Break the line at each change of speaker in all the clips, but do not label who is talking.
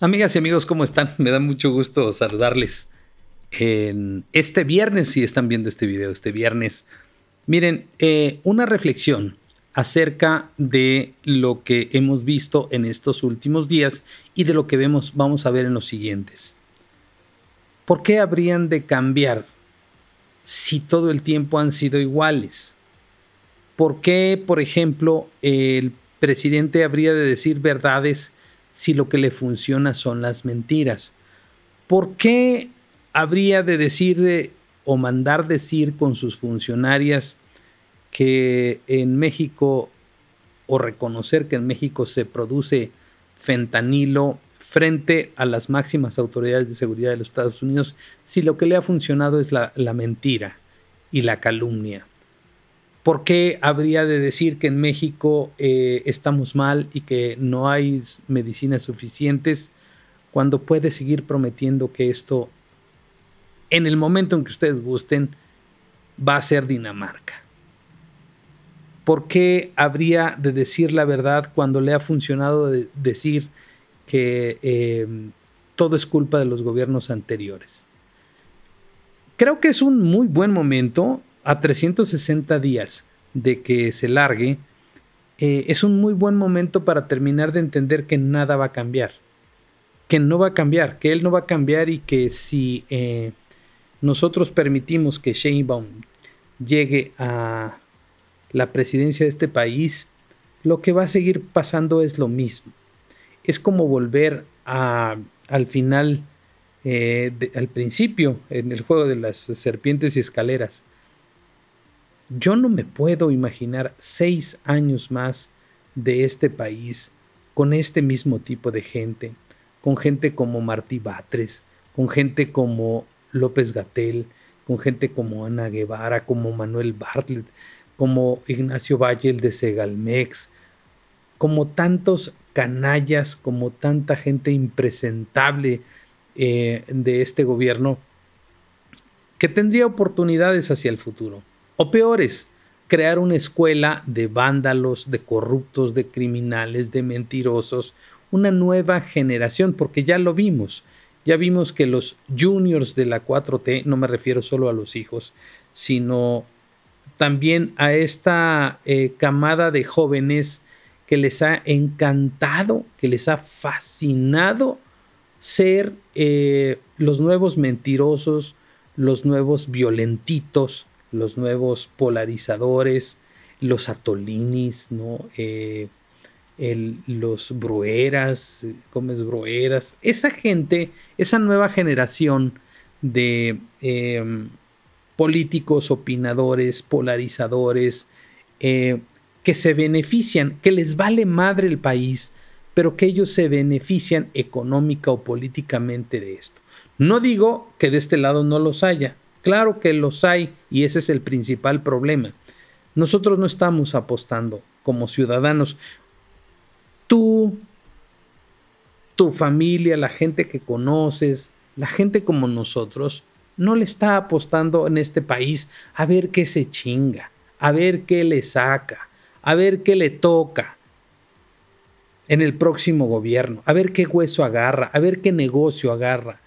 Amigas y amigos, ¿cómo están? Me da mucho gusto saludarles en este viernes, si están viendo este video, este viernes. Miren, eh, una reflexión acerca de lo que hemos visto en estos últimos días y de lo que vemos, vamos a ver en los siguientes. ¿Por qué habrían de cambiar si todo el tiempo han sido iguales? ¿Por qué, por ejemplo, el presidente habría de decir verdades si lo que le funciona son las mentiras? ¿Por qué habría de decir eh, o mandar decir con sus funcionarias que en México o reconocer que en México se produce fentanilo frente a las máximas autoridades de seguridad de los Estados Unidos si lo que le ha funcionado es la mentira y la calumnia? ¿Por qué habría de decir que en México eh, estamos mal y que no hay medicinas suficientes cuando puede seguir prometiendo que esto, en el momento en que ustedes gusten, va a ser Dinamarca? ¿Por qué habría de decir la verdad cuando le ha funcionado decir que em, todo es culpa de los gobiernos anteriores? Creo que es un muy buen momento a 360 días de que se largue, eh, es un muy buen momento para terminar de entender que nada va a cambiar. Que no va a cambiar, que él no va a cambiar y que si eh, nosotros permitimos que Shane llegue a la presidencia de este país, lo que va a seguir pasando es lo mismo. Es como volver a, al final, eh, al principio, en el juego de las serpientes y escaleras. Yo no me puedo imaginar seis años más de este país con este mismo tipo de gente, con gente como Martí Batres, con gente como López Gatel, con gente como Ana Guevara, como Manuel Bartlett, como Ignacio Valle de Segalmex, como tantos canallas, como tanta gente impresentable eh, de este gobierno que tendría oportunidades hacia el futuro. O peores, crear una escuela de vándalos, de corruptos, de criminales, de mentirosos, una nueva generación, porque ya lo vimos. Ya vimos que los juniors de la 4T, no me refiero solo a los hijos, sino también a esta eh, camada de jóvenes que les ha encantado, que les ha fascinado ser eh, los nuevos mentirosos, los nuevos violentitos, los nuevos polarizadores, los atolinis, eh, los Brueras, Gómez Brueras, esa gente, esa nueva generación de em, políticos, opinadores, polarizadores, eh, que se benefician, que les vale madre el país, pero que ellos se benefician económica o políticamente de esto. No digo que de este lado no los haya, Claro que los hay y ese es el principal problema. Nosotros no estamos apostando como ciudadanos. Tú, tu familia, la gente que conoces, la gente como nosotros, no le está apostando en este país a ver qué se chinga, a ver qué le saca, a ver qué le toca en el próximo gobierno, a ver qué hueso agarra, a ver qué negocio agarra.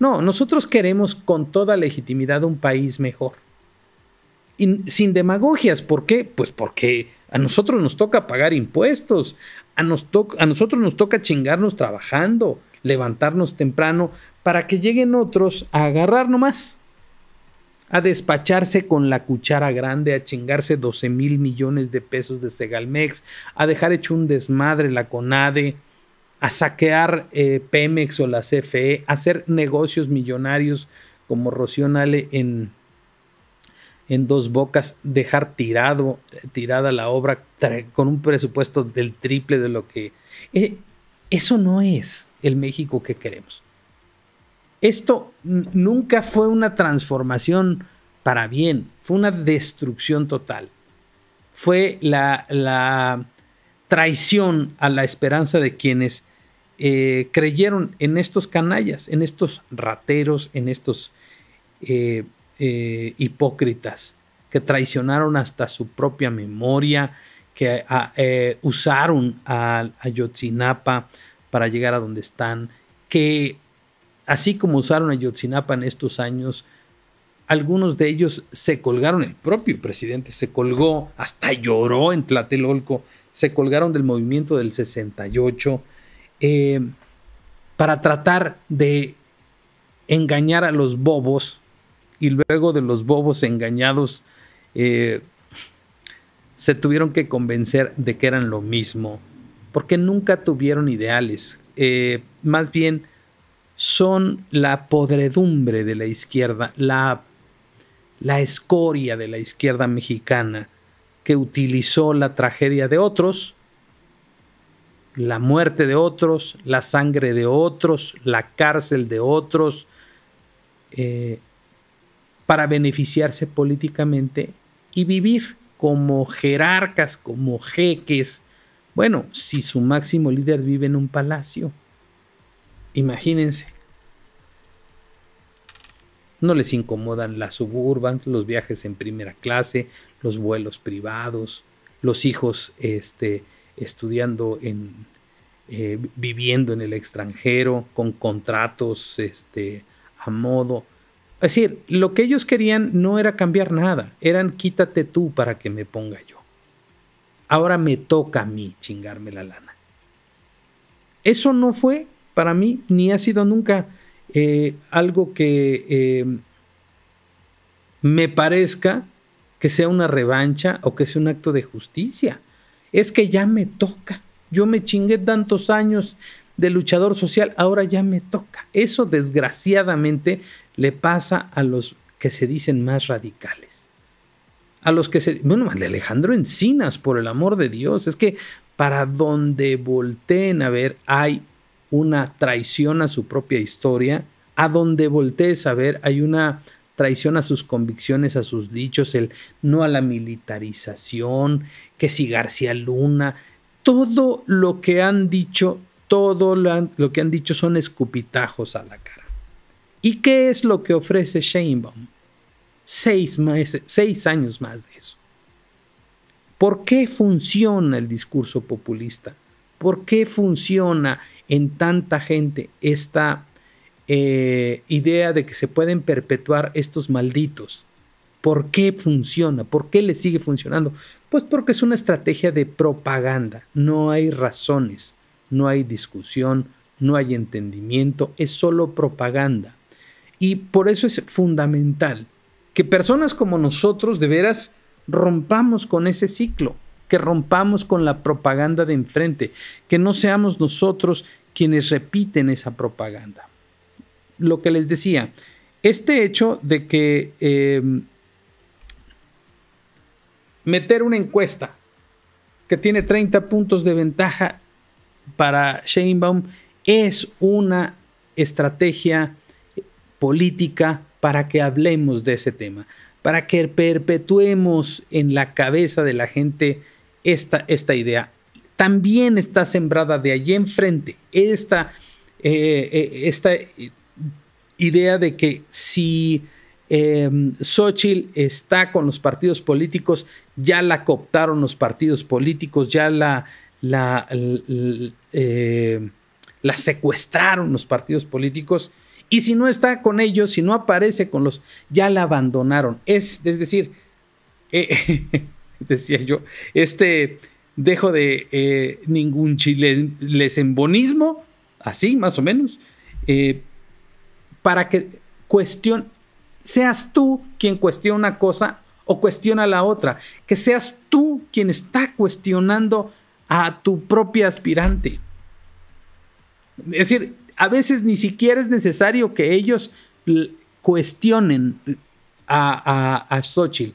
No, nosotros queremos con toda legitimidad un país mejor. Y sin demagogias, ¿por qué? Pues porque a nosotros nos toca pagar impuestos, a, a nosotros nos toca chingarnos trabajando, levantarnos temprano, para que lleguen otros a agarrar nomás, a despacharse con la cuchara grande, a chingarse 12 mil millones de pesos de Segalmex, a dejar hecho un desmadre la CONADE, a saquear eh, Pemex o la CFE, hacer negocios millonarios como Rocío Nale en, en Dos Bocas, dejar tirado, tirada la obra con un presupuesto del triple de lo que... Eh, eso no es el México que queremos. Esto nunca fue una transformación para bien, fue una destrucción total. Fue la, la traición a la esperanza de quienes eh, creyeron en estos canallas, en estos rateros, en estos eh, eh, hipócritas que traicionaron hasta su propia memoria, que ah, usaron a Ayotzinapa para llegar a donde están, que así como usaron a Yotzinapa en estos años, algunos de ellos se colgaron, el propio presidente se colgó, hasta lloró en Tlatelolco, se colgaron del movimiento del 68, eh, para tratar de engañar a los bobos y luego de los bobos engañados eh, se tuvieron que convencer de que eran lo mismo, porque nunca tuvieron ideales, eh, más bien son la podredumbre de la izquierda, la, la escoria de la izquierda mexicana que utilizó la tragedia de otros la muerte de otros, la sangre de otros, la cárcel de otros, eh, para beneficiarse políticamente y vivir como jerarcas, como jeques. Bueno, si su máximo líder vive en un palacio, imagínense. No les incomodan las suburban, los viajes en primera clase, los vuelos privados, los hijos este, estudiando en eh, viviendo en el extranjero, con contratos este, a modo. Es decir, lo que ellos querían no era cambiar nada, eran quítate tú para que me ponga yo. Ahora me toca a mí chingarme la lana. Eso no fue para mí, ni ha sido nunca eh, algo que eh, me parezca que sea una revancha o que sea un acto de justicia. Es que ya me toca. Yo me chingué tantos años de luchador social, ahora ya me toca. Eso desgraciadamente le pasa a los que se dicen más radicales. A los que se... Bueno, Alejandro Encinas, por el amor de Dios. Es que para donde volteen a ver, hay una traición a su propia historia. A donde voltees a ver, hay una traición a sus convicciones, a sus dichos, el no a la militarización, que si García Luna, todo lo que han dicho, todo lo que han dicho son escupitajos a la cara. ¿Y qué es lo que ofrece Sheinbaum? Seis, seis años más de eso. ¿Por qué funciona el discurso populista? ¿Por qué funciona en tanta gente esta eh, idea de que se pueden perpetuar estos malditos? ¿Por qué funciona? ¿Por qué le sigue funcionando? Pues porque es una estrategia de propaganda. No hay razones, no hay discusión, no hay entendimiento, es solo propaganda. Y por eso es fundamental que personas como nosotros de veras rompamos con ese ciclo, que rompamos con la propaganda de enfrente, que no seamos nosotros quienes repiten esa propaganda. Lo que les decía, este hecho de que eh, meter una encuesta que tiene 30 puntos de ventaja para Sheinbaum es una estrategia política para que hablemos de ese tema, para que perpetuemos en la cabeza de la gente esta, esta idea. También está sembrada de allí enfrente esta, eh, eh, esta idea de que si eh, Xochitl está con los partidos políticos, ya la cooptaron los partidos políticos, ya la, eh, la, secuestraron los partidos políticos. Y si no está con ellos, si no aparece con los, ya la abandonaron. Es, es decir, eh, decía yo, este dejo de eh, ningún chile, embonismo, así más o menos, para que cuestión, seas tú quien cuestiona una cosa o cuestiona la otra, que seas tú quien está cuestionando a tu propia aspirante. Es decir, a veces ni siquiera es necesario que ellos cuestionen a, Xochitl.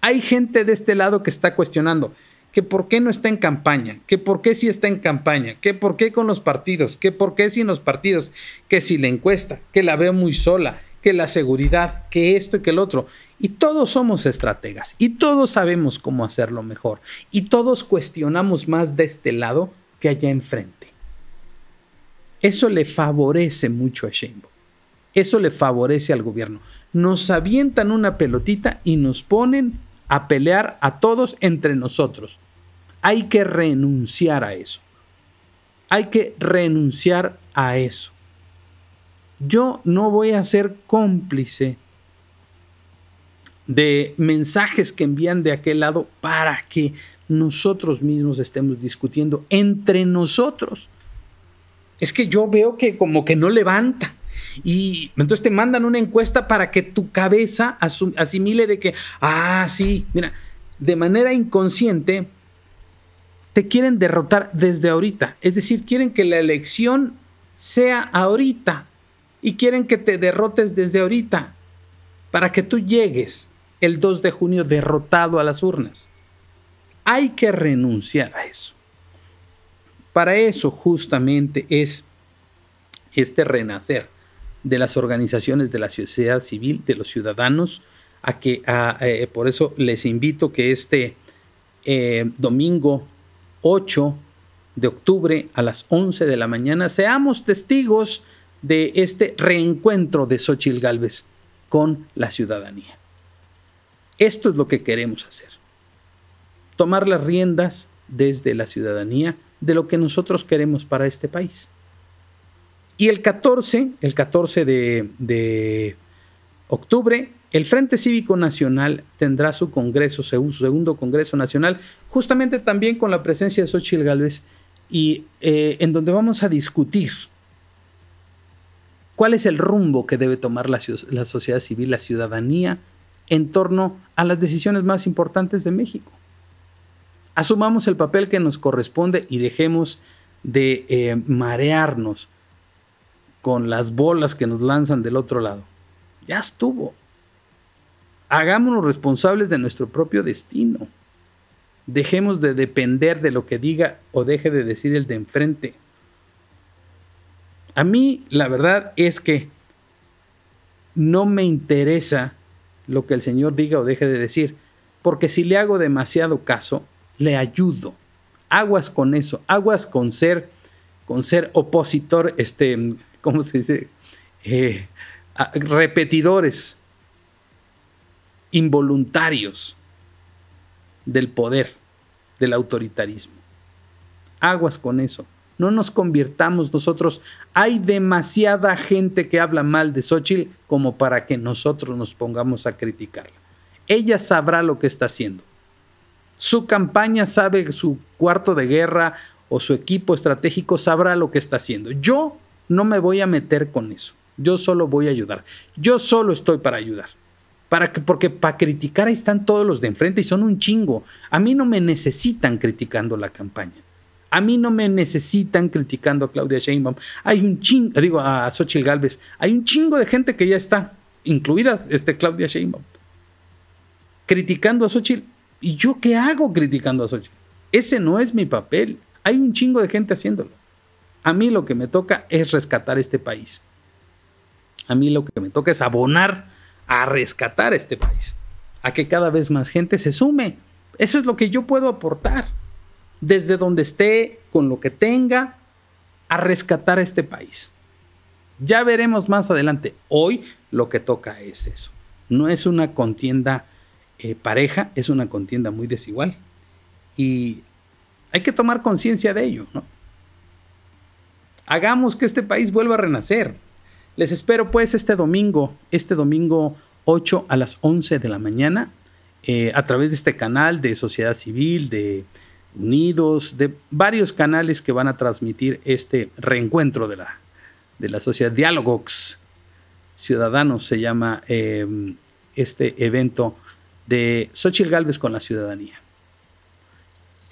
Hay gente de este lado que está cuestionando que por qué no está en campaña, que por qué sí está en campaña, que por qué con los partidos, que por qué sin los partidos, que si la encuesta, que la veo muy sola, que la seguridad, que esto y que el otro. Y todos somos estrategas y todos sabemos cómo hacerlo mejor y todos cuestionamos más de este lado que allá enfrente. Eso le favorece mucho a Shane. Eso le favorece al gobierno. Nos avientan una pelotita y nos ponen a pelear a todos entre nosotros. Hay que renunciar a eso. Hay que renunciar a eso yo no voy a ser cómplice de mensajes que envían de aquel lado para que nosotros mismos estemos discutiendo entre nosotros. Es que yo veo que como que no levanta. Y entonces te mandan una encuesta para que tu cabeza asimile de que, ah, sí, mira, de manera inconsciente te quieren derrotar desde ahorita. Es decir, quieren que la elección sea ahorita, y quieren que te derrotes desde ahorita para que tú llegues el 2 de junio derrotado a las urnas. Hay que renunciar a eso. Para eso justamente es este renacer de las organizaciones de la sociedad civil, de los ciudadanos, a que eh, por eso les invito que este eh, domingo 8 de octubre a las 11 de la mañana seamos testigos de este reencuentro de Xochitl Galvez con la ciudadanía. Esto es lo que queremos hacer. Tomar las riendas desde la ciudadanía de lo que nosotros queremos para este país. Y el 14, el 14 de, octubre, el Frente Cívico Nacional tendrá su congreso, su segundo congreso nacional, justamente también con la presencia de Xochitl Gálvez, y eh, en donde vamos a discutir ¿Cuál es el rumbo que debe tomar la, sociedad civil, la ciudadanía, en torno a las decisiones más importantes de México? Asumamos el papel que nos corresponde y dejemos de eh, marearnos con las bolas que nos lanzan del otro lado. Ya estuvo. Hagámonos responsables de nuestro propio destino. Dejemos de depender de lo que diga o deje de decir el de enfrente a mí la verdad es que no me interesa lo que el Señor diga o deje de decir, porque si le hago demasiado caso, le ayudo. Aguas con eso, aguas con ser, con ser opositor, este, ¿cómo se dice? Eh, repetidores involuntarios del poder, del autoritarismo. Aguas con eso. No nos convirtamos nosotros. Hay demasiada gente que habla mal de Xochitl como para que nosotros nos pongamos a criticarla. Ella sabrá lo que está haciendo. Su campaña sabe su cuarto de guerra o su equipo estratégico sabrá lo que está haciendo. Yo no me voy a meter con eso. Yo solo voy a ayudar. Yo solo estoy para ayudar. Para que, porque para criticar ahí están todos los de enfrente y son un chingo. A mí no me necesitan criticando la campaña. A mí no me necesitan criticando a Claudia Sheinbaum. Hay un chingo, digo a Xochitl Galvez, hay un chingo de gente que ya está, incluida este Claudia Sheinbaum, criticando a Xochitl. ¿Y yo qué hago criticando a Xochitl? Ese no es mi papel. Hay un chingo de gente haciéndolo. A mí lo que me toca es rescatar este país. A mí lo que me toca es abonar a rescatar este país, a que cada vez más gente se sume. Eso es lo que yo puedo aportar desde donde esté, con lo que tenga, a rescatar a este país. Ya veremos más adelante. Hoy lo que toca es eso. No es una contienda eh, pareja, es una contienda muy desigual. Y hay que tomar conciencia de ello, ¿no? Hagamos que este país vuelva a renacer. Les espero pues este domingo, este domingo 8 a las 11 de la mañana, eh, a través de este canal de sociedad civil, de Unidos, de varios canales que van a transmitir este reencuentro de la, sociedad. Diálogos Ciudadanos se llama em, este evento de Xochitl Galvez con la ciudadanía.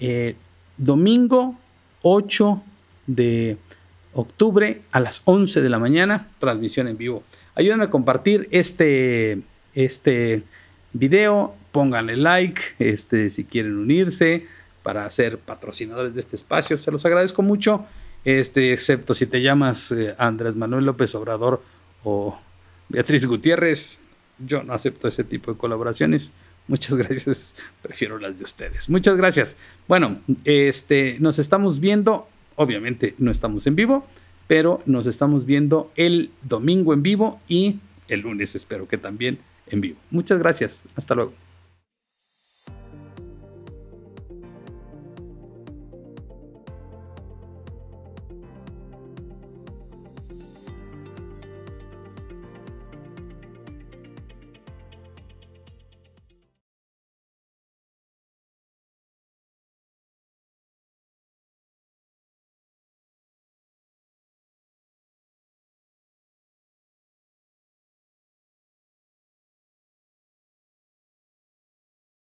Eh, domingo 8 de octubre a las 11 de la mañana, transmisión en vivo. Ayúdenme a compartir este, este video, pónganle like este, si quieren unirse para ser patrocinadores de este espacio. Se los agradezco mucho, este, excepto si te llamas eh, Andrés Manuel López Obrador o Beatriz Gutiérrez. Yo no acepto ese tipo de colaboraciones. Muchas gracias. Prefiero las de ustedes. Muchas gracias. Bueno, este, nos estamos viendo. Obviamente no estamos en vivo, pero nos estamos viendo el domingo en vivo y el lunes espero que también en vivo. Muchas gracias. Hasta luego.